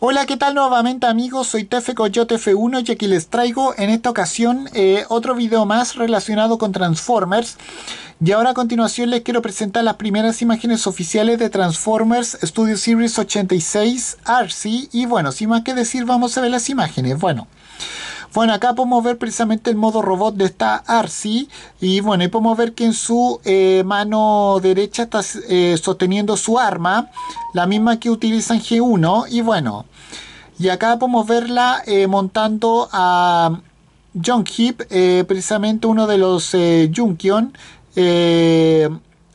Hola, ¿qué tal nuevamente amigos? Soy Tefe Coyote F1 y aquí les traigo en esta ocasión eh, otro video más relacionado con Transformers. Y ahora a continuación les quiero presentar las primeras imágenes oficiales de Transformers Studio Series 86 RC. Y bueno, sin más que decir, vamos a ver las imágenes. Bueno. Bueno, acá podemos ver precisamente el modo robot de esta Arsi y bueno, podemos ver que en su eh, mano derecha está eh, sosteniendo su arma, la misma que utiliza en G1 y bueno, y acá podemos verla eh, montando a John Heap, precisamente uno de los Junkion,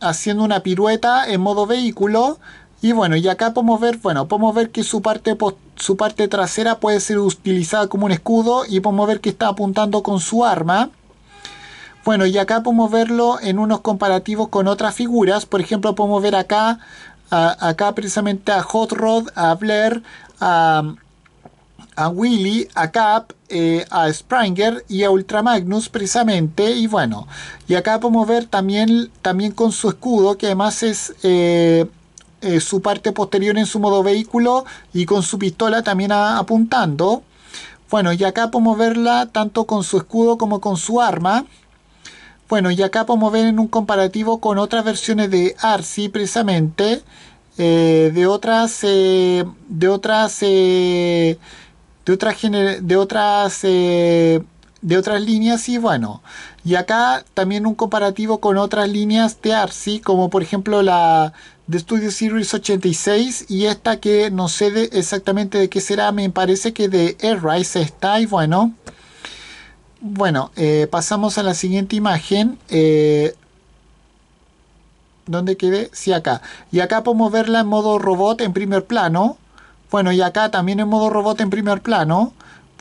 haciendo una pirueta en modo vehículo y bueno, y acá podemos ver, bueno, podemos ver que su parte, su parte trasera puede ser utilizada como un escudo y podemos ver que está apuntando con su arma. Bueno, y acá podemos verlo en unos comparativos con otras figuras. Por ejemplo, podemos ver acá, acá precisamente a Hot Rod, a Blair, a, Willy, a Cap, eh, a Springer y a Ultra Magnus precisamente. Y bueno, y acá podemos ver también, también con su escudo, que además es... Eh, eh, su parte posterior en su modo vehículo y con su pistola también apuntando. Bueno, y acá podemos verla tanto con su escudo como con su arma. Bueno, y acá podemos ver en un comparativo con otras versiones de ARSI precisamente, eh, de otras, eh, de otras, de otras, de otras de otras líneas y bueno, y acá también un comparativo con otras líneas de ARSI, como por ejemplo la de Studio Series 86 y esta que no sé exactamente de qué será, me parece que de Airrise está y bueno. Bueno, eh, pasamos a la siguiente imagen. Eh, ¿Dónde quedé? Sí, acá. Y acá podemos verla en modo robot en primer plano. Bueno, y acá también en modo robot en primer plano.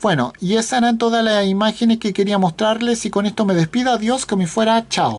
Bueno, y esas eran todas las imágenes que quería mostrarles y con esto me despido. Adiós, que me fuera. Chao.